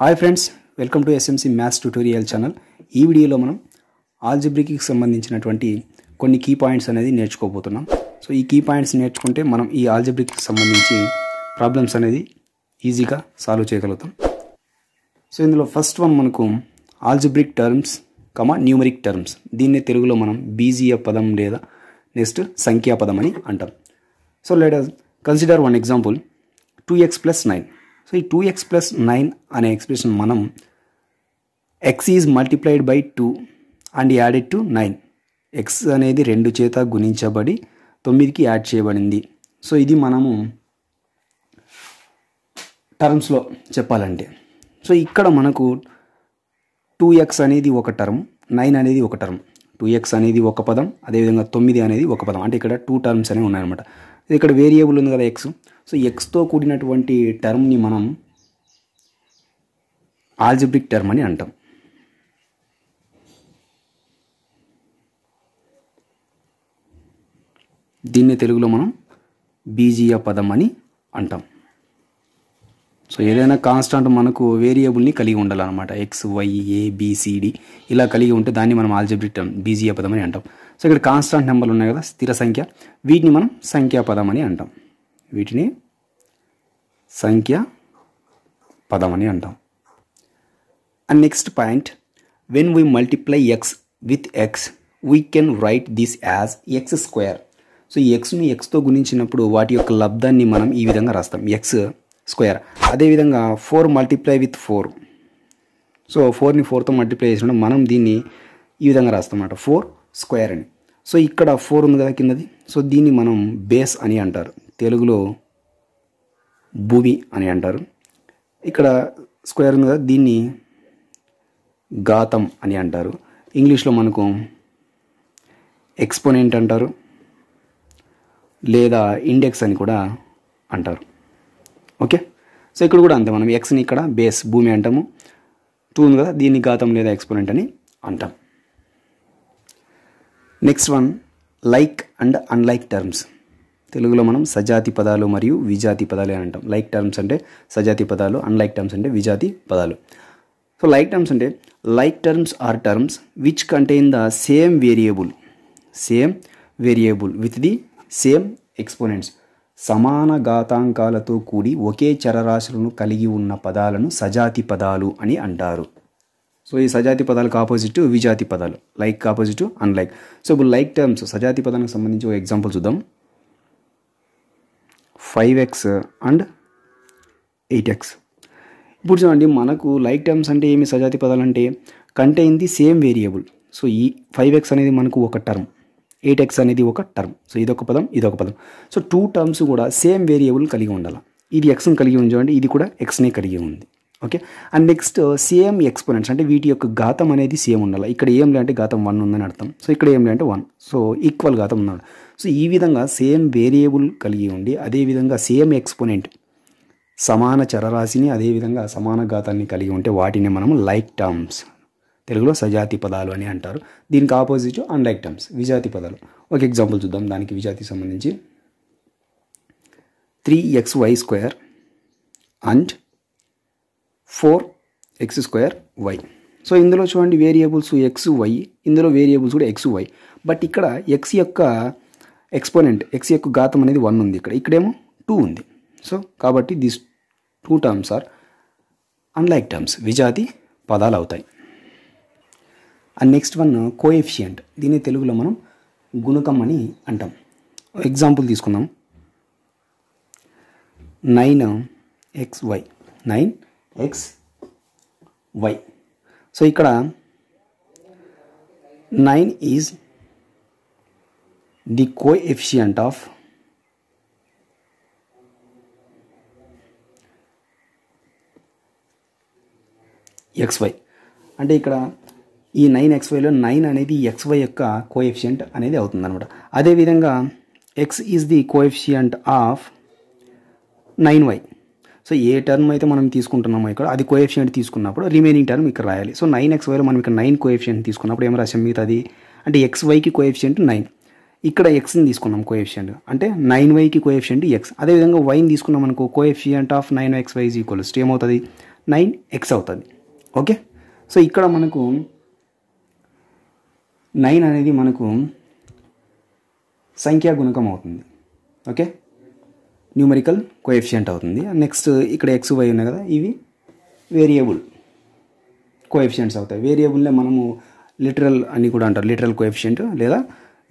hi friends welcome to SMC maths tutorial channel ఈ వీడియోలో మనం ఆల్జిబ్రికి సంబంధించినటువంటి కొన్ని కీ పాయింట్స్ అనేది నేర్చుకోబోతున్నాం సో ఈ కీ పాయింట్స్ నేర్చుకుంటే మనం ఈ ఆల్జిబ్రిక్కి సంబంధించి ప్రాబ్లమ్స్ అనేది ఈజీగా సాల్వ్ చేయగలుగుతాం సో ఇందులో ఫస్ట్ వన్ మనకు algebraic terms comma numeric terms దీన్నే తెలుగులో మనం బీజీయ పదం లేదా నెక్స్ట్ సంఖ్యా పదం అని అంటాం so let consider one example two x plus nine so ఈ టూ ఎక్స్ ప్లస్ నైన్ అనే ఎక్స్ప్రెషన్ మనం x is multiplied by two and added to nine x అనేది రెండు చేత గుణించబడి తొమ్మిదికి యాడ్ చేయబడింది సో ఇది మనము టర్మ్స్లో చెప్పాలంటే సో ఇక్కడ మనకు టూ ఎక్స్ అనేది ఒక టర్మ్ నైన్ అనేది ఒక టర్మ్ టూ ఎక్స్ అనేది ఒక పదం అదేవిధంగా తొమ్మిది అనేది ఒక పదం అంటే ఇక్కడ టూ టర్మ్స్ అనేవి ఉన్నాయన్నమాట ఇక్కడ వేరియబుల్ ఉంది కదా ఎక్స్ సో ఎక్స్తో కూడినటువంటి టర్మ్ని మనం ఆల్జిబ్రిక్ టర్మ్ అని అంటాం దీన్ని తెలుగులో మనం బీజీయ పదం అని అంటాం సో ఏదైనా కాన్స్టాంట్ మనకు వేరియబుల్ని కలిగి ఉండాలన్నమాట ఎక్స్ వై ఏ బీసీడి ఇలా కలిగి ఉంటే దాన్ని మనం ఆల్జిబ్రిక్ టర్మ్ బీజీయ పదం అని అంటాం సో ఇక్కడ కాన్స్టాంట్ నెంబర్లు ఉన్నాయి కదా స్థిర సంఖ్య వీటిని మనం సంఖ్యా పదం అని అంటాం వీటిని సంఖ్య పదం అని అంటాం and next point when we multiply x with x we can write this as x square so ఎక్స్ని ఎక్స్తో గుణించినప్పుడు వాటి యొక్క లబ్ధాన్ని మనం ఈ విధంగా రాస్తాం ఎక్స్ స్క్వేర్ అదేవిధంగా four multiply with four so ఫోర్ని ఫోర్తో మల్టిప్లై చేసినప్పుడు మనం దీన్ని ఈ విధంగా రాస్తాం అన్నమాట ఫోర్ స్క్వేర్ అని సో ఇక్కడ ఫోర్ ఉంది కదా కిందది సో దీన్ని మనం బేస్ అని అంటారు తెలుగులో భూమి అని అంటారు ఇక్కడ స్క్వేర్ ఉంది కదా దీన్ని ఘాతం అని అంటారు ఇంగ్లీష్లో మనకు ఎక్స్పోనెంట్ అంటారు లేదా ఇండెక్స్ అని కూడా అంటారు ఓకే సో ఇక్కడ కూడా అంతే మనం ఎక్స్ని ఇక్కడ బేస్ భూమి అంటాము టూ ఉంది కదా దీన్ని ఘాతం లేదా ఎక్స్పోనెంట్ అని అంటాం next one like and unlike terms తెలుగులో మనం సజాతి పదాలు మరియు విజాతి పదాలు అని అంటాం లైక్ టర్మ్స్ అంటే సజాతి పదాలు అన్లైక్ టర్మ్స్ అంటే విజాతి పదాలు సో లైక్ టర్మ్స్ అంటే like terms are terms which contain the same variable same variable with the same exponents సమాన ఘాతాంకాలతో కూడి ఒకే చరరాశులను కలిగి ఉన్న పదాలను సజాతి పదాలు అని అంటారు సో ఈ సజాతి పదాలకు ఆపోజిట్ విజాతి పదాలు లైక్ ఆపోజిట్ అన్లైక్ సో ఇప్పుడు లైక్ టర్మ్స్ సజాతి పదానికి సంబంధించి ఒక ఎగ్జాంపుల్ చూద్దాం five x and eight x ఇప్పుడు చూడండి మనకు లైక్ టర్మ్స్ అంటే ఏమి సజాతి పదాలు అంటే contain the same variable so ఈ ఫైవ్ ఎక్స్ అనేది మనకు ఒక టర్మ్ ఎయిట్ ఎక్స్ అనేది ఒక టర్మ్ సో ఇదొక పదం ఇదొక పదం సో టూ టర్మ్స్ కూడా సేమ్ వేరియబుల్ కలిగి ఉండాలి ఇది ఎక్స్ని కలిగి ఉంది చూడండి ఇది కూడా ఎక్స్నే కలిగి ఉంది okay and next same exponents అంటే వీటి యొక్క ఘాతం అనేది సేమ్ ఉండాలి ఇక్కడ ఏం లేదంటే ఘాతం వన్ ఉందని అర్థం సో ఇక్కడ ఏం లేదంటే వన్ సో ఈక్వల్ ఘాతం ఉన్నాడు సో ఈ విధంగా సేమ్ వేరియబుల్ కలిగి ఉండి అదేవిధంగా సేమ్ ఎక్స్పోనెంట్ సమాన చరరాశిని అదేవిధంగా సమాన ఘాతాన్ని కలిగి ఉంటే వాటిని మనం లైక్ టర్మ్స్ తెలుగులో సజాతి పదాలు అని అంటారు దీనికి ఆపోజిట్ అన్లైక్ టర్మ్స్ విజాతి పదాలు ఒక ఎగ్జాంపుల్ చూద్దాం దానికి విజాతి సంబంధించి three x y square and four x square y so ఇందులో చూడండి వేరియబుల్స్ ఎక్స్ వై ఇందులో వేరియబుల్స్ కూడా ఎక్స్ వై బట్ ఇక్కడ ఎక్స్ యొక్క ఎక్స్పోనెంట్ ఎక్స్ యొక్క ఘాతం అనేది వన్ ఉంది ఇక్కడ ఇక్కడేమో టూ ఉంది సో కాబట్టి this two terms are unlike terms విజాతి పదాలు అవుతాయి అండ్ నెక్స్ట్ వన్ కోఎఫిషియంట్ దీన్ని తెలుగులో మనం గుణకం అని అంటాం ఎగ్జాంపుల్ తీసుకుందాం nine x y nine x y so ఇక్కడ nine is the coefficient of x y అంటే ఇక్కడ ఈ నైన్ ఎక్స్వైలో నైన్ అనేది ఎక్స్వై యొక్క కోఎఫిషియంట్ అనేది అవుతుందన్నమాట అదేవిధంగా x is the coefficient of nine y so ఏ టర్మ్ అయితే మనం తీసుకుంటున్నామో ఇక్కడ అది కోఎఫిషియంట్ తీసుకున్నప్పుడు రిమైనింగ్ టర్మ్ ఇక్కడ రాయాలి సో నైన్ ఎక్స్ వైలో మనం ఇక్కడ నైన్ కోఎఫిషియంట్ తీసుకున్నప్పుడు ఏం రాసాం అది అంటే ఎక్స్ వైకి కోఎఫిషియంట్ నైన్ ఇక్కడ ఎక్స్ని తీసుకున్నాం కోఎఫిషియంట్ అంటే నైన్ వైకి కోఎఫిషియంట్ ఎక్స్ అదేవిధంగా వైని తీసుకున్నాం అనుకో coefficient of nine x y is equals ఏమవుతుంది నైన్ ఎక్స్ అవుతుంది ఓకే సో ఇక్కడ మనకు నైన్ అనేది మనకు సంఖ్యా గుణకం అవుతుంది ఓకే న్యూమరికల్ కోఎఫిషియంట్ అవుతుంది నెక్స్ట్ ఇక్కడ ఎక్స్ వై ఉన్నాయి కదా ఇవి వేరియబుల్ కోఎఫిషియంట్స్ అవుతాయి వేరియబుల్నే మనము లిటరల్ అని కూడా అంటారు లిటరల్ కోఎఫిషియంట్ లేదా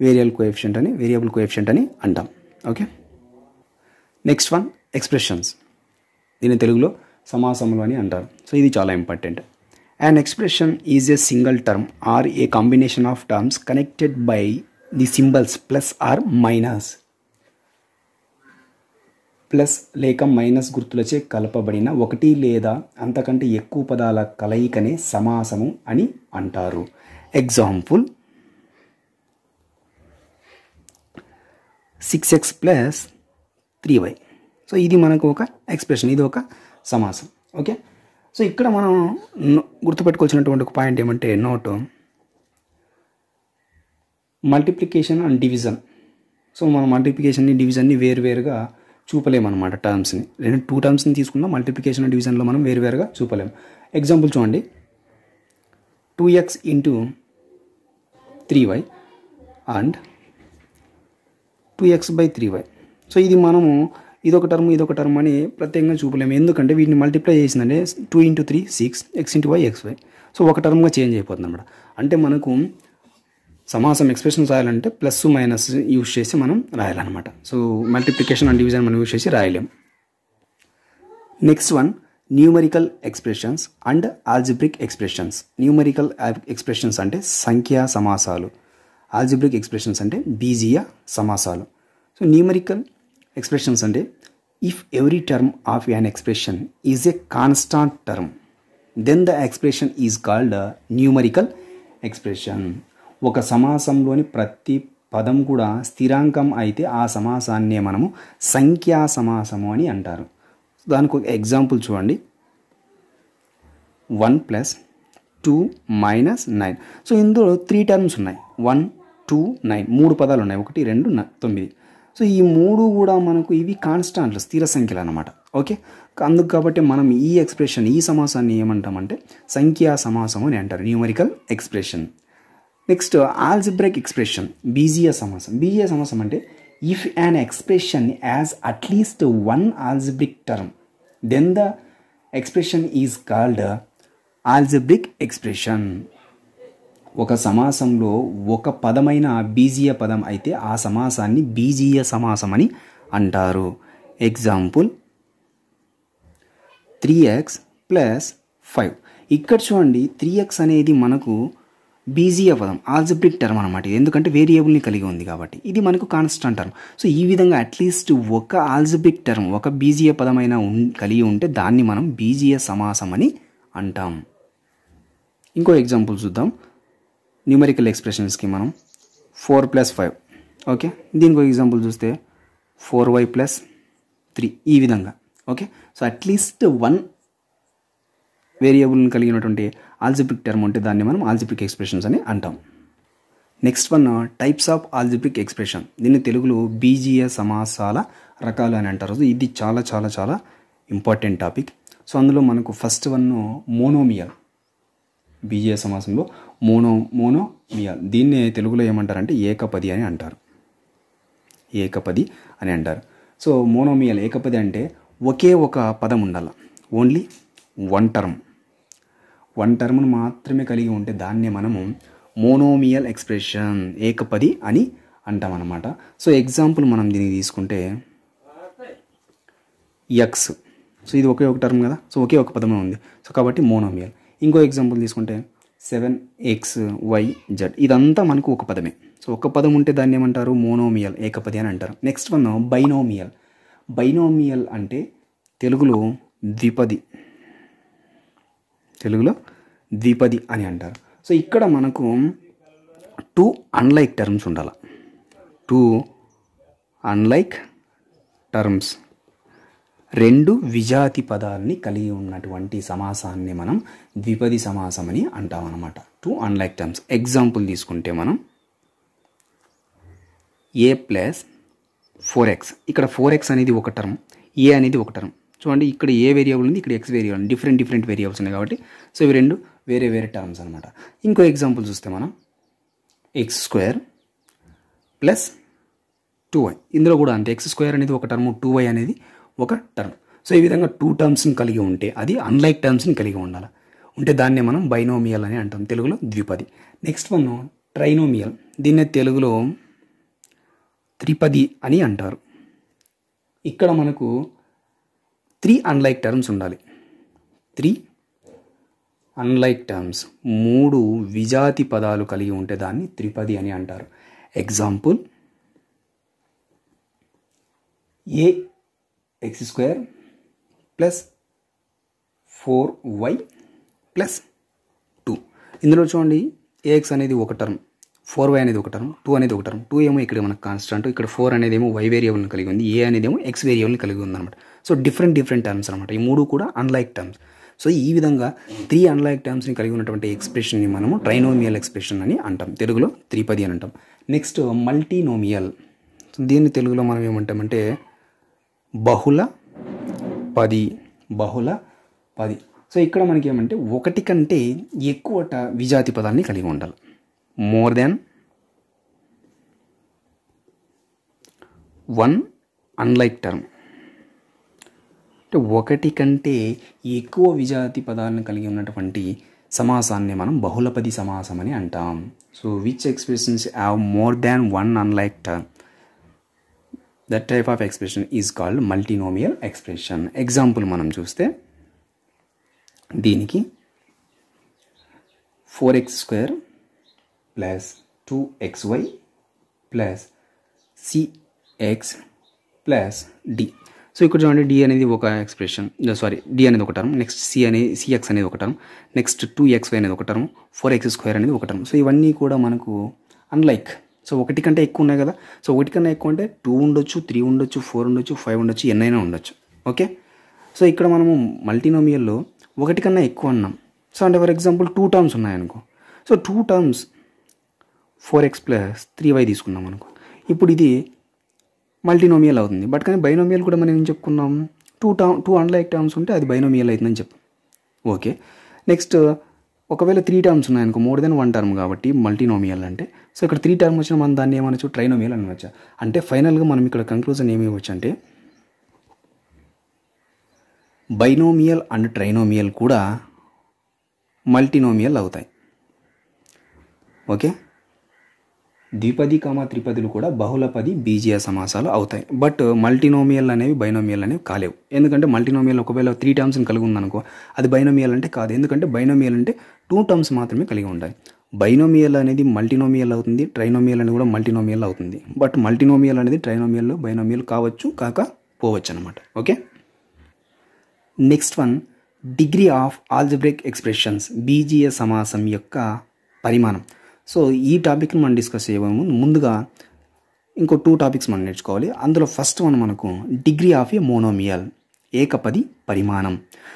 వేరియల్ కోఎఫిషియంట్ అని వేరియబుల్ కోఎఫిషియంట్ అని అంటాం ఓకే నెక్స్ట్ వన్ ఎక్స్ప్రెషన్స్ దీని తెలుగులో సమాసములు అని అంటారు సో ఇది చాలా important and expression is a single term or a combination of terms connected by the symbols plus or minus plus లేక మైనస్ గుర్తులచే కలపబడిన ఒకటి లేదా అంతకంటే ఎక్కువ పదాల కలయికనే సమాసము అని అంటారు example six x plus three y so ఇది మనకు ఒక ఎక్స్ప్రెషన్ ఇది ఒక సమాసం ఓకే సో ఇక్కడ మనం గుర్తుపెట్టుకోవాల్సినటువంటి ఒక పాయింట్ ఏమంటే note multiplication and division so మనం మల్టిప్లికేషన్ని డివిజన్ని వేరువేరుగా చూపలేమన్నమాట టర్మ్స్ని రెండు టూ టర్మ్స్ని తీసుకున్న మల్టిప్లికేషన్ డివిజన్లో మనం వేరువేరుగా చూపలేము ఎగ్జాంపుల్ చూడండి two x into three y and two x by three y so ఇది మనము ఇదొక టర్మ్ ఇదొక టర్మ్ అని ప్రత్యేకంగా చూపలేము ఎందుకంటే వీటిని మల్టిప్లై చేసిందంటే two into three six x into y x y so ఒక టర్మ్గా చేంజ్ అయిపోతుంది అనమాట అంటే మనకు సమాసం ఎక్స్ప్రెషన్ రాయాలంటే ప్లస్ మైనస్ యూజ్ చేసి మనం రాయాలన్నమాట సో మల్టిప్లికేషన్ అండ్ డివిజన్ మనం యూజ్ చేసి రాయలేం next one numerical expressions and algebraic expressions numerical expressions అంటే సంఖ్యా సమాసాలు ఆల్జిబ్రిక్ ఎక్స్ప్రెషన్స్ అంటే బీజీయ సమాసాలు సో న్యూమరికల్ ఎక్స్ప్రెషన్స్ అంటే if every term of an expression is a constant term then the expression is called numerical expression ఒక సమాసంలోని ప్రతి పదం కూడా స్థిరాంకం అయితే ఆ సమాసాన్నే మనము సంఖ్యా సమాసము అని అంటారు దానికి ఒక ఎగ్జాంపుల్ చూడండి one plus two minus nine so ఇందులో త్రీ టర్మ్స్ ఉన్నాయి వన్ టూ నైన్ మూడు పదాలు ఉన్నాయి ఒకటి రెండు తొమ్మిది సో ఈ మూడు కూడా మనకు ఇవి కాన్స్టాంట్లు స్థిర సంఖ్యలు అనమాట ఓకే అందుకు కాబట్టి మనం ఈ ఎక్స్ప్రెషన్ ఈ సమాసాన్ని ఏమంటామంటే సంఖ్యా సమాసం అని అంటారు numerical expression next algebraic expression బీజియా సమాసం బీజియా సమాసం అంటే if an expression has at least one algebraic term then the expression is called algebraic expression ఒక సమాసంలో ఒక పదమైన బీజీయ పదం అయితే ఆ సమాసాన్ని బీజీయ సమాసం అని అంటారు example three x plus five ఇక్కడ చూడండి త్రీ ఎక్స్ అనేది మనకు బీజీ పదం ఆల్జబ్రిక్ టర్మ్ అనమాట ఇది ఎందుకంటే వేరియబుల్ని కలిగి ఉంది కాబట్టి ఇది మనకు కాన్స్టెంట్ టర్మ్ సో ఈ విధంగా అట్లీస్ట్ ఒక ఆల్జబ్రిక్ టర్మ్ ఒక బీజీయ పదమైన కలిగి ఉంటే దాన్ని మనం బీజీయ సమాసం అని అంటాం ఇంకో ఎగ్జాంపుల్ చూద్దాం న్యూమరికల్ ఎక్స్ప్రెషన్స్కి మనం ఫోర్ ప్లస్ ఫైవ్ ఓకే దీనికి ఎగ్జాంపుల్ చూస్తే ఫోర్ వై ప్లస్ త్రీ ఈ విధంగా ఓకే సో అట్లీస్ట్ వన్ వేరియబుల్ని కలిగినటువంటి ఆల్జిబ్రిక్ టర్మ్ ఉంటే దాన్ని మనం ఆల్జిబ్రిక్ ఎక్స్ప్రెషన్స్ అని అంటాం next one types of algebraic expression దీన్ని తెలుగులో బీజీయ సమాసాల రకాలు అని అంటారు ఇది చాలా చాలా చాలా ఇంపార్టెంట్ టాపిక్ సో అందులో మనకు ఫస్ట్ వన్ మోనోమియల్ బీజీయ సమాసంలో మోనో మోనోమియల్ దీన్ని తెలుగులో ఏమంటారంటే ఏకపది అని అంటారు ఏకపది అని అంటారు సో మోనోమియల్ ఏకపది అంటే ఒకే ఒక పదం ఉండాలి ఓన్లీ వన్ టర్మ్ వన్ టర్మ్ను మాత్రమే కలిగి ఉంటే దాన్నే మనము మోనోమియల్ ఎక్స్ప్రెషన్ ఏకపది అని అంటాం అనమాట సో ఎగ్జాంపుల్ మనం దీనికి తీసుకుంటే ఎక్స్ సో ఇది ఒకే ఒక టర్మ్ కదా సో ఒకే ఒక పదమే ఉంది సో కాబట్టి మోనోమియల్ ఇంకో ఎగ్జాంపుల్ తీసుకుంటే సెవెన్ ఎక్స్ వై జెడ్ ఇదంతా మనకు ఒక పదమే సో ఒక పదం ఉంటే దాన్ని ఏమంటారు మోనోమియల్ ఏకపది అని అంటారు నెక్స్ట్ వన్ బైనోమియల్ బైనోమియల్ అంటే తెలుగులో ద్విపది తెలుగులో ద్విపది అని అంటారు సో ఇక్కడ మనకు టూ అన్లైక్ టర్మ్స్ ఉండాలి టూ అన్లైక్ టర్మ్స్ రెండు విజాతి పదాలని కలిగి ఉన్నటువంటి సమాసాన్ని మనం ద్విపది సమాసం అని అంటామన్నమాట టూ అన్లైక్ టర్మ్స్ ఎగ్జాంపుల్ తీసుకుంటే మనం ఏ ప్లస్ ఫోర్ ఎక్స్ ఇక్కడ ఫోర్ ఎక్స్ అనేది ఒక టర్మ్ ఏ అనేది ఒక టర్మ్ చూడండి ఇక్కడ ఏ వేరియబుల్ ఉంది ఇక్కడ x variable different different variables ఉన్నాయి కాబట్టి సో ఇవి రెండు వేరే వేరే టర్మ్స్ అనమాట ఇంకో ఎగ్జాంపుల్ చూస్తే మనం x square plus two y ఇందులో కూడా అంతే ఎక్స్ స్క్వేర్ అనేది ఒక టర్మ్ టూ వై అనేది ఒక టర్మ్ సో ఈ విధంగా టూ టర్మ్స్ని కలిగి ఉంటే అది అన్లైక్ టర్మ్స్ని కలిగి ఉండాలి ఉంటే దాన్నే మనం బైనోమియల్ అని అంటాం తెలుగులో ద్విపది నెక్స్ట్ వన్ ట్రైనోమియల్ దీన్నే తెలుగులో త్రిపది అని అంటారు ఇక్కడ మనకు త్రీ అన్లైక్ టర్మ్స్ ఉండాలి త్రీ అన్లైక్ టర్మ్స్ మూడు విజాతి పదాలు కలిగి ఉంటే దాన్ని త్రిపది అని అంటారు example a x square plus four y plus two ఇందులో చూడండి ఏఎక్స్ అనేది ఒక టర్మ్ ఫోర్ వై అనేది ఒక టర్మ్ టూ అనేది ఒక టర్మ్ టూ ఏమో ఇక్కడ మనకు కాన్స్టెంట్ ఇక్కడ ఫోర్ అనేది ఏమో వై వేరియబుల్ని కలిగి ఉంది ఏ అనేది ఏమో ఎక్స్ వేరియబుల్ని కలిగి ఉంది అనమాట సో డిఫరెంట్ డిఫరెంట్ టర్మ్స్ అనమాట ఈ మూడు కూడా అన్లైక్ టర్మ్స్ సో ఈ విధంగా త్రీ అన్లైక్ టర్మ్స్ని కలిగి ఉన్నటువంటి ఎక్స్ప్రెషన్ని మనము ట్రైనోమియల్ ఎక్స్ప్రెషన్ అని అంటాం తెలుగులో త్రిపది అని అంటాం నెక్స్ట్ మల్టీనోమియల్ దీన్ని తెలుగులో మనం ఏమంటామంటే బహుళ పది బహుళ పది సో ఇక్కడ మనకి ఏమంటే ఒకటి కంటే ఎక్కువ విజాతి పదాన్ని కలిగి ఉండాలి more then one unlike term అంటే ఒకటి కంటే ఎక్కువ విజాతి పదాలను కలిగి ఉన్నటువంటి సమాసాన్ని మనం బహుళపది సమాసం అని అంటాం so which expressions have more than one unlike term that type of expression is called multinomial expression example మనం చూస్తే దీనికి four x square plus 2xy plus cx plus d so ఇక్కడ చూడండి డి అనేది ఒక ఎక్స్ప్రెషన్ సారీ uh, డి అనేది ఒక term next c అనేది సిఎక్స్ అనేది ఒక term next two x y అనేది ఒక టర్మ్ ఫోర్ ఎక్స్ స్క్వేర్ అనేది ఒక టర్మ్ సో ఇవన్నీ కూడా మనకు అన్లైక్ సో ఒకటి కంటే ఎక్కువ ఉన్నాయి కదా సో ఒకటి కన్నా ఎక్కువ అంటే టూ ఉండొచ్చు త్రీ ఉండొచ్చు ఫోర్ ఉండొచ్చు ఫైవ్ ఉండొచ్చు ఎన్నైనా ఉండొచ్చు ఓకే సో ఇక్కడ మనము మల్టీనోమియల్లో ఒకటి కన్నా ఎక్కువ అన్నాం సో అంటే ఫర్ ఎగ్జాంపుల్ టూ టర్మ్స్ ఉన్నాయనుకో so two terms four x plus three y తీసుకున్నాం అనుకో ఇప్పుడు ఇది మల్టీనోమియల్ అవుతుంది బట్ కానీ బైనోమియల్ కూడా మనం ఏం చెప్పుకున్నాం two term two unlike terms ఉంటే అది బైనోమియల్ అవుతుందని చెప్పు ఓకే నెక్స్ట్ ఒకవేళ త్రీ టర్మ్స్ ఉన్నాయనుకో మోర్ దెన్ వన్ టర్మ్ కాబట్టి మల్టీనోమియల్ అంటే సో ఇక్కడ త్రీ టర్మ్ వచ్చిన మనం దాన్ని ఏమనొచ్చు ట్రైనోమియల్ అనవచ్చు అంటే ఫైనల్గా మనం ఇక్కడ కంక్లూజన్ ఏమి ఇవ్వచ్చు అంటే బైనోమియల్ అండ్ ట్రైనోమియల్ కూడా మల్టీనోమియల్ అవుతాయి ఓకే ద్విపది కామ త్రిపదులు కూడా బహుళపది బీజీయ సమాసాలు అవుతాయి బట్ మల్టీనోమియల్ అనేవి బైనోమియల్ అనేవి కాలేవు ఎందుకంటే మల్టీనోమియల్ ఒకవేళ త్రీ టర్మ్స్ని కలిగి ఉందనుకో అది బైనోమియల్ అంటే కాదు ఎందుకంటే బైనోమియల్ అంటే టూ టర్మ్స్ మాత్రమే కలిగి ఉంటాయి బైనోమియల్ అనేది మల్టీనోమియల్ అవుతుంది ట్రైనోమియల్ అనేది కూడా మల్టీనోమియల్ అవుతుంది బట్ మల్టీనోమియల్ అనేది ట్రైనోమియల్ బైనోమియల్ కావచ్చు కాక పోవచ్చు అనమాట okay next one degree of algebraic expressions బీజీయ సమాసం యొక్క పరిమాణం సో ఈ టాపిక్ని మనం డిస్కస్ ముందు ముందుగా ఇంకో టూ టాపిక్స్ మనం నేర్చుకోవాలి అందులో ఫస్ట్ వన్ మనకు డిగ్రీ ఆఫ్ ఏ మోనోమియల్ ఏకపది పరిమాణం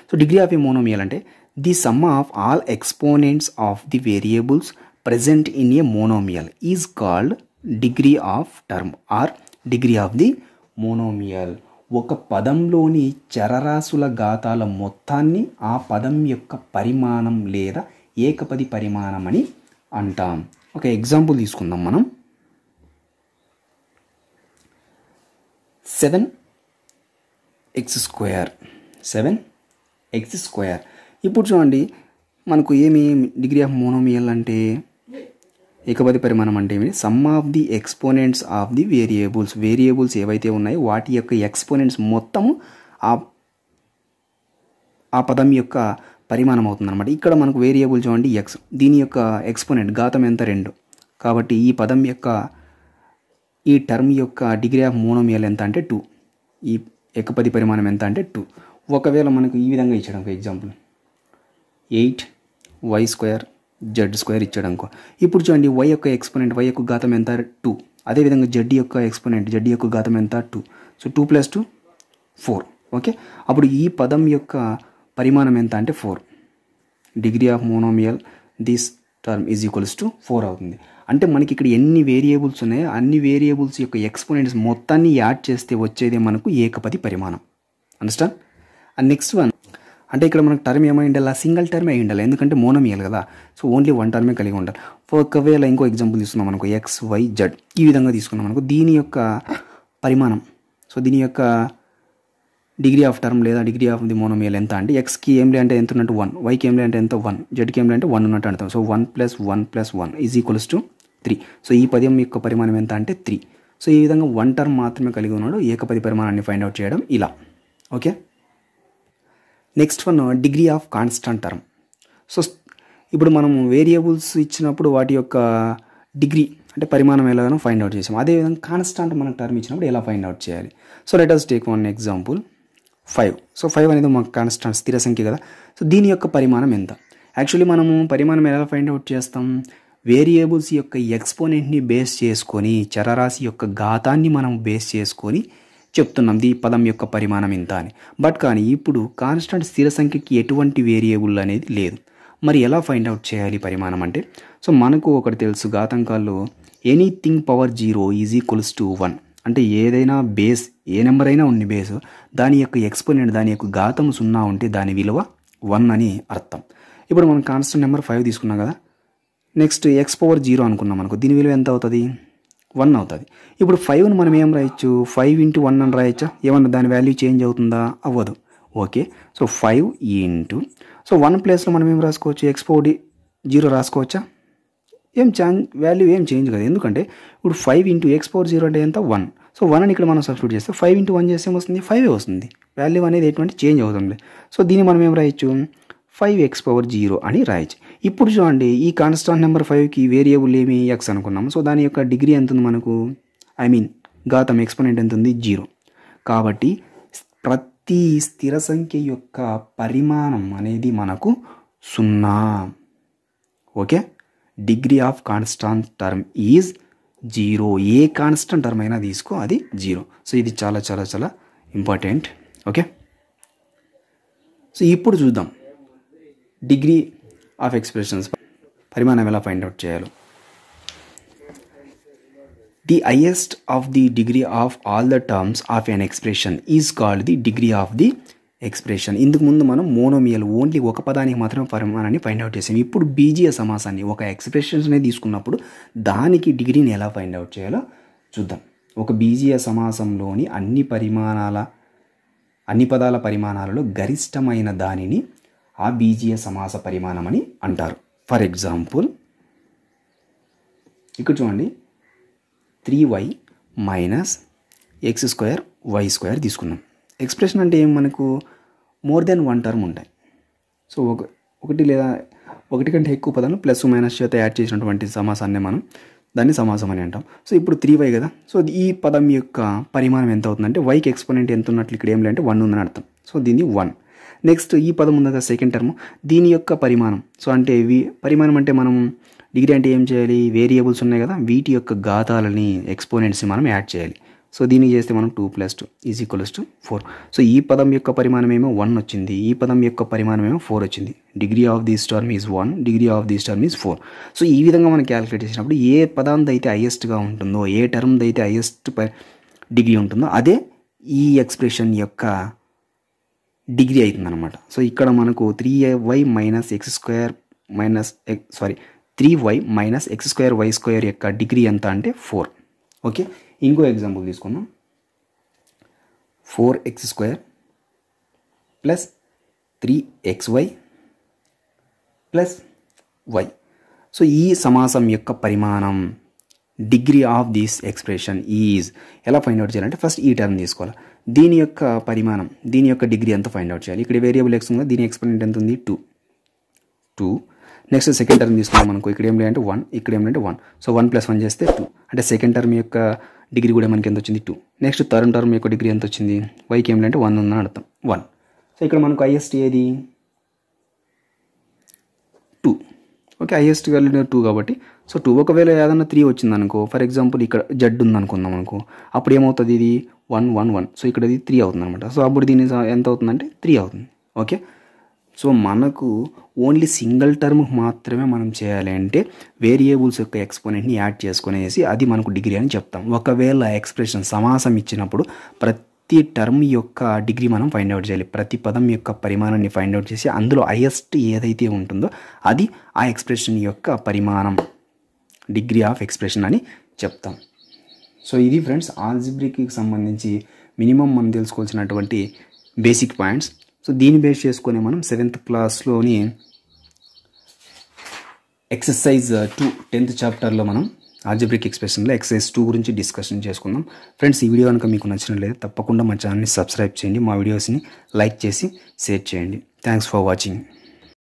so degree of a monomial అంటే the sum of all exponents of the variables present in a monomial is called degree of term or degree of the monomial ఒక పదంలోని చరరాశుల ఘాతాల మొత్తాన్ని ఆ పదం యొక్క పరిమాణం లేదా ఏకపది పరిమాణం అని అంటాం ఒక ఎగ్జాంపుల్ తీసుకుందాం మనం seven x square seven x square ఇప్పుడు చూడండి మనకు ఏమి డిగ్రీ ఆఫ్ మోనోమియల్ అంటే ఏకపది పరిమాణం అంటే ఏమి sum of the exponents of the variables variables ఏవైతే ఉన్నాయో వాటి యొక్క ఎక్స్పోనెంట్స్ మొత్తము ఆ ఆ పదం యొక్క పరిమాణం అవుతుందన్నమాట ఇక్కడ మనకు వేరియబుల్ చూడండి ఎక్స్ దీని యొక్క ఎక్స్పోనెంట్ ఘాతం ఎంత రెండు కాబట్టి ఈ పదం యొక్క ఈ టర్మ్ యొక్క డిగ్రీ ఆఫ్ మోనోమియల్ ఎంత అంటే టూ ఈ ఏకపది పరిమాణం ఎంత అంటే టూ ఒకవేళ మనకు ఈ విధంగా ఇచ్చాడు అనుకో example eight y square z square ఇచ్చాడు అనుకో ఇప్పుడు చూడండి వై యొక్క ఎక్స్పోనెంట్ వై యొక్క ఘాతం ఎంత టూ అదేవిధంగా జెడ్ యొక్క ఎక్స్పోనెంట్ జెడ్ యొక్క ఘాతం ఎంత two so two plus two four okay అప్పుడు ఈ పదం యొక్క పరిమాణం ఎంత అంటే four degree of monomial this term is equals to four అవుతుంది అంటే మనకి ఇక్కడ ఎన్ని వేరియబుల్స్ ఉన్నాయో అన్ని వేరియబుల్స్ యొక్క ఎక్స్పోనెంట్స్ మొత్తాన్ని యాడ్ చేస్తే వచ్చేదే మనకు ఏకపతి పరిమాణం అండర్స్టాండ్ అండ్ నెక్స్ట్ వన్ అంటే ఇక్కడ మనకు టర్మ్ ఏమై ఉండాలా సింగిల్ టర్మ్ అయి ఉండాలి ఎందుకంటే మోనమియల్ కదా సో ఓన్లీ వన్ టర్మే కలిగి ఉండాలి ఒకవేళ ఇంకో ఎగ్జాంపుల్ తీసుకున్నాం మనకు ఎక్స్ వై జడ్ ఈ విధంగా తీసుకున్నాం మనకు దీని యొక్క పరిమాణం సో దీని యొక్క డిగ్రీ ఆఫ్ టర్మ్ లేదా డిగ్రీ ఆఫ్ ది మోనోమియల్ ఎంత అంటే ఎక్స్కి ఏంలే అంటే ఎంత ఉన్నట్టు వన్ వైకి ఏంలే అంటే ఎంత వన్ జెడ్కి ఏంలే అంటే వన్ ఉన్నట్టు అంటాం so one plus one plus one is equals to three so ఈ పదం యొక్క పరిమాణం ఎంత అంటే త్రీ సో ఈ విధంగా వన్ టర్మ్ మాత్రమే కలిగి ఉన్నాడు ఏకపది పరిమాణాన్ని ఫైండ్ అవుట్ చేయడం ఇలా okay next one degree of constant term so ఇప్పుడు మనం వేరియబుల్స్ ఇచ్చినప్పుడు వాటి యొక్క డిగ్రీ అంటే పరిమాణం ఎలాగో ఫైండ్ అవుట్ చేసాం అదేవిధంగా కాన్స్టాంట్ మనకు టర్మ్ ఇచ్చినప్పుడు ఎలా ఫైండ్ అవుట్ చేయాలి so let us take one example five so five అనేది మాకు కాన్స్టాంట్ స్థిర సంఖ్య కదా సో దీని యొక్క పరిమాణం ఎంత యాక్చువల్లీ మనము పరిమాణం ఎలా ఫైండ్ అవుట్ చేస్తాం వేరియబుల్స్ యొక్క ఎక్స్పోనెంట్ని బేస్ చేసుకొని చరరాశి యొక్క ఘాతాన్ని మనం బేస్ చేసుకొని చెప్తున్నాం దీ పదం యొక్క పరిమాణం ఇంత అని బట్ కానీ ఇప్పుడు కాన్స్టెంట్ స్థిర సంఖ్యకి ఎటువంటి వేరియబుల్ అనేది లేదు మరి ఎలా ఫైండ్ అవుట్ చేయాలి పరిమాణం అంటే సో మనకు ఒకటి తెలుసు ఘాతంకాల్లో anything power zero is equals to one అంటే ఏదైనా బేస్ ఏ నెంబర్ అయినా ఉంది బేస్ దాని యొక్క ఎక్స్పోనెంట్ దాని యొక్క ఘాతం సున్నా ఉంటే దాని విలువ వన్ అని అర్థం ఇప్పుడు మనం కాన్స్టెంట్ నెంబర్ ఫైవ్ తీసుకున్నాం కదా నెక్స్ట్ ఎక్స్ పవర్ జీరో అనుకున్నాం అనుకో దీని విలువ ఎంత అవుతుంది వన్ అవుతుంది ఇప్పుడు ఫైవ్ను మనం ఏం రాయొచ్చు ఫైవ్ ఇంటూ వన్ అని రాయొచ్చా ఏమన్నా దాని వాల్యూ చేంజ్ అవుతుందా అవ్వదు okay so five into so one ప్లేస్లో మనం ఏం రాసుకోవచ్చు ఎక్స్ పవర్ జీరో రాసుకోవచ్చా ఏం ఛాన్ వాల్యూ ఏం చేంజ్ కదా ఎందుకంటే ఇప్పుడు five into x power zero అంటే ఎంత వన్ సో వన్ అని ఇక్కడ మనం సబ్స్టిట్యూట్ చేస్తే ఫైవ్ ఇంటూ వన్ చేస్తే ఏమొస్తుంది ఫైవ్ వస్తుంది వాల్యూ అనేది ఎటువంటి చేంజ్ అవుతుంది సో దీన్ని మనం ఏం రాయొచ్చు ఫైవ్ ఎక్స్ పవర్ జీరో అని రాయొచ్చు ఇప్పుడు చూడండి ఈ కాన్స్టాంట్ నెంబర్ ఫైవ్కి వేరియబుల్ ఏమి ఎక్స్ అనుకున్నాము సో దాని యొక్క డిగ్రీ ఎంత ఉంది మనకు ఐ మీన్ ఘాతం ఎక్స్పోనెంట్ ఎంత ఉంది జీరో కాబట్టి ప్రతి స్థిర సంఖ్య యొక్క పరిమాణం అనేది మనకు సున్నా okay degree of constant term is zero ఏ కాన్స్టాంట్ టర్మ్ అయినా తీసుకో అది జీరో సో ఇది చాలా చాలా చాలా ఇంపార్టెంట్ ఓకే సో ఇప్పుడు చూద్దాం డిగ్రీ ఆఫ్ ఎక్స్ప్రెషన్స్ పరిమాణం ఎలా ఫైండ్ అవుట్ చేయాలో the highest of the degree of all the terms of an expression is called the degree of the expression ఇందుకు ముందు మనం మోనోమియల్ ఓన్లీ ఒక పదానికి మాత్రమే పరిమాణాన్ని ఫైండ్ అవుట్ చేసాం ఇప్పుడు బీజీయ సమాసాన్ని ఒక ఎక్స్ప్రెషన్స్ని తీసుకున్నప్పుడు దానికి డిగ్రీని ఎలా ఫైండ్ అవుట్ చేయాలో చూద్దాం ఒక బీజీయ సమాసంలోని అన్ని పరిమాణాల అన్ని పదాల పరిమాణాలలో గరిష్టమైన దానిని ఆ బీజీయ సమాస పరిమాణం అని అంటారు ఫర్ ఎగ్జాంపుల్ ఇక్కడ చూడండి three y minus x square y square తీసుకున్నాం ఎక్స్ప్రెషన్ అంటే ఏం మనకు మోర్ దెన్ వన్ టర్మ్ ఉంటాయి సో ఒక ఒకటి లేదా ఒకటి కంటే ఎక్కువ పదాలు ప్లస్ మైనస్ చేత యాడ్ చేసినటువంటి సమాసాన్ని మనం దాన్ని సమాసం అని అంటాం సో ఇప్పుడు త్రీ వై కదా సో ఈ పదం యొక్క పరిమాణం ఎంత అవుతుందంటే వైకి ఎక్స్పోనెంట్ ఎంత ఉన్నట్లు ఇక్కడ ఏం లేదంటే వన్ ఉందని అర్థం సో దీన్ని వన్ నెక్స్ట్ ఈ పదం ఉంది కదా సెకండ్ టర్మ్ దీని యొక్క పరిమాణం సో అంటే వి పరిమాణం అంటే మనం డిగ్రీ అంటే ఏం చేయాలి వేరియబుల్స్ ఉన్నాయి కదా వీటి యొక్క ఘాతాలని ఎక్స్పోనెంట్స్ని మనం యాడ్ చేయాలి సో దీన్ని చేస్తే మనం two plus two is equals to four so ఈ పదం యొక్క పరిమాణం ఏమో వన్ వచ్చింది ఈ పదం యొక్క పరిమాణం ఏమో ఫోర్ వచ్చింది degree of this term is one degree of this term is four so ఈ విధంగా మనం క్యాలిక్యులేట్ చేసినప్పుడు ఏ పదాంత అయితే హయ్యెస్ట్గా ఉంటుందో ఏ టర్మ్ది అయితే హయ్యెస్ట్ డిగ్రీ ఉంటుందో అదే ఈ ఎక్స్ప్రెషన్ యొక్క డిగ్రీ అవుతుందన్నమాట సో ఇక్కడ మనకు three y minus x square minus sorry three y minus x square y square యొక్క డిగ్రీ ఎంత అంటే ఫోర్ ఓకే ఇంకో ఎగ్జాంపుల్ తీసుకుందాం four x square plus three x y plus y so ఈ సమాసం యొక్క పరిమాణం degree of this expression is ఎలా ఫైండ్ అవుట్ చేయాలంటే ఫస్ట్ ఈ టర్మ్ తీసుకోవాలి దీని యొక్క పరిమాణం దీని యొక్క డిగ్రీ ఎంత ఫైండ్ అవుట్ చేయాలి ఇక్కడ వేరియబుల్ ఎక్స్ ఉంది దీని ఎక్స్పెరిమెంట్ ఎంత ఉంది two two next second term తీసుకున్నాం మనకు ఇక్కడ ఏం లేదంటే వన్ ఇక్కడ ఏం లేదంటే one so one plus one చేస్తే టూ అంటే సెకండ్ టర్మ్ యొక్క డిగ్రీ కూడా మనకి ఎంత వచ్చింది టూ నెక్స్ట్ థర్డ్ టర్మ్ యొక్క డిగ్రీ ఎంత వచ్చింది వైకి ఏమిటంటే వన్ ఉందని అర్థం వన్ సో ఇక్కడ మనకు ఐఎస్టీ ఏది two okay highest value two కాబట్టి సో టూ ఒకవేళ ఏదైనా త్రీ వచ్చిందనుకో ఫర్ ఎగ్జాంపుల్ ఇక్కడ జడ్ ఉందనుకుందాం అనుకో అప్పుడు ఏమవుతుంది ఇది వన్ వన్ వన్ సో ఇక్కడ ఇది త్రీ అవుతుంది అనమాట సో అప్పుడు దీని ఎంత అవుతుందంటే త్రీ అవుతుంది ఓకే సో మనకు ఓన్లీ సింగిల్ టర్మ్ మాత్రమే మనం చేయాలి అంటే వేరియబుల్స్ యొక్క ఎక్స్పోనెంట్ని యాడ్ చేసుకునేసి అది మనకు డిగ్రీ అని చెప్తాం ఒకవేళ ఎక్స్ప్రెషన్ సమాసం ఇచ్చినప్పుడు ప్రతి టర్మ్ యొక్క డిగ్రీ మనం ఫైండ్ అవుట్ చేయాలి ప్రతి పదం యొక్క పరిమాణాన్ని ఫైండ్ అవుట్ చేసి అందులో హైయెస్ట్ ఏదైతే ఉంటుందో అది ఆ ఎక్స్ప్రెషన్ యొక్క పరిమాణం డిగ్రీ ఆఫ్ ఎక్స్ప్రెషన్ అని చెప్తాం సో ఇది ఫ్రెండ్స్ ఆల్జిబ్రిక్కి సంబంధించి మినిమం మనం తెలుసుకోవాల్సినటువంటి బేసిక్ పాయింట్స్ సో దీన్ని బేస్ చేసుకొని మనం సెవెంత్ క్లాస్లోని ఎక్సర్సైజ్ టూ టెన్త్ చాప్టర్లో మనం ఆర్జబ్రిక్ ఎక్స్ప్రెషన్లో ఎక్సర్సైజ్ టూ గురించి డిస్కషన్ చేసుకుందాం ఫ్రెండ్స్ ఈ వీడియో కనుక మీకు నచ్చినట్లయితే తప్పకుండా మా ఛానల్ని సబ్స్క్రైబ్ చేయండి మా వీడియోస్ని లైక్ చేసి షేర్ చేయండి థ్యాంక్స్ ఫర్ వాచింగ్